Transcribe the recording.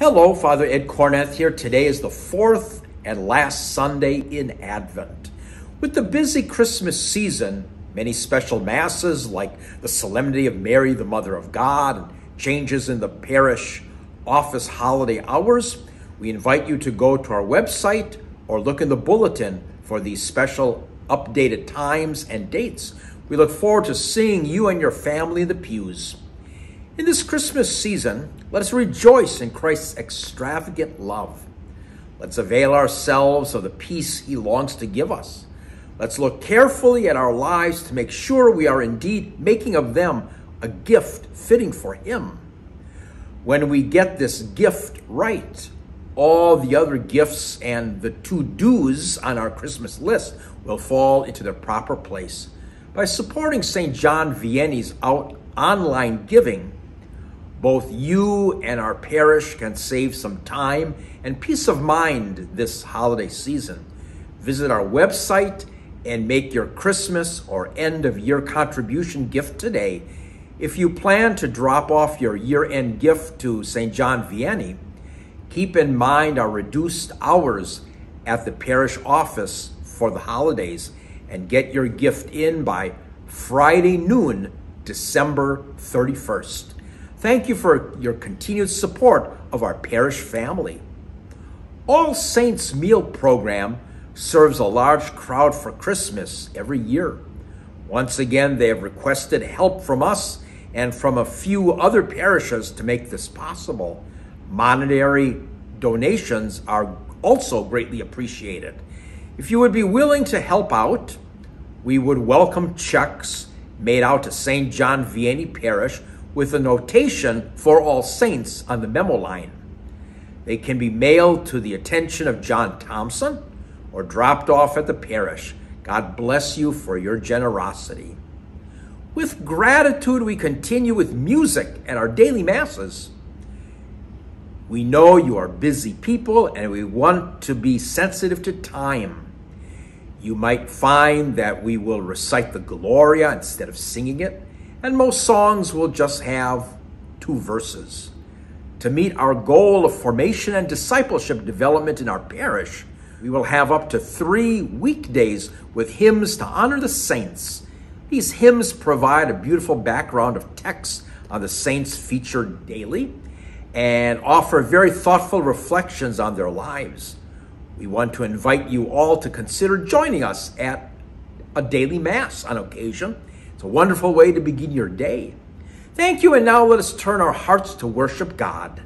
Hello, Father Ed Corneth here. Today is the fourth and last Sunday in Advent. With the busy Christmas season, many special masses like the Solemnity of Mary, the Mother of God, and changes in the parish office holiday hours, we invite you to go to our website or look in the bulletin for these special updated times and dates. We look forward to seeing you and your family in the pews. In this Christmas season, let us rejoice in Christ's extravagant love. Let's avail ourselves of the peace he longs to give us. Let's look carefully at our lives to make sure we are indeed making of them a gift fitting for him. When we get this gift right, all the other gifts and the to do's on our Christmas list will fall into their proper place. By supporting St. John Vianney's out online giving, both you and our parish can save some time and peace of mind this holiday season. Visit our website and make your Christmas or end of year contribution gift today. If you plan to drop off your year end gift to St. John Vianney, keep in mind our reduced hours at the parish office for the holidays and get your gift in by Friday noon, December 31st. Thank you for your continued support of our parish family. All Saints Meal Program serves a large crowd for Christmas every year. Once again, they have requested help from us and from a few other parishes to make this possible. Monetary donations are also greatly appreciated. If you would be willing to help out, we would welcome checks made out to St. John Vianney Parish with a notation for All Saints on the memo line. They can be mailed to the attention of John Thompson or dropped off at the parish. God bless you for your generosity. With gratitude, we continue with music and our daily masses. We know you are busy people and we want to be sensitive to time. You might find that we will recite the Gloria instead of singing it. And most songs will just have two verses. To meet our goal of formation and discipleship development in our parish, we will have up to three weekdays with hymns to honor the saints. These hymns provide a beautiful background of text on the saints featured daily and offer very thoughtful reflections on their lives. We want to invite you all to consider joining us at a daily Mass on occasion it's a wonderful way to begin your day. Thank you, and now let us turn our hearts to worship God.